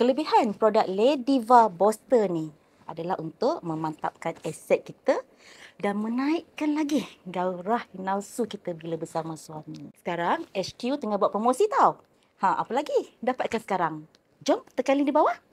kelebihan produk Lediva Booster ni adalah untuk memantapkan aset kita dan menaikkan lagi gaurah nafsu kita bila bersama suami. Sekarang HQ tengah buat promosi tau. Ha, apa lagi? Dapatkan sekarang. Jom tekan link di bawah.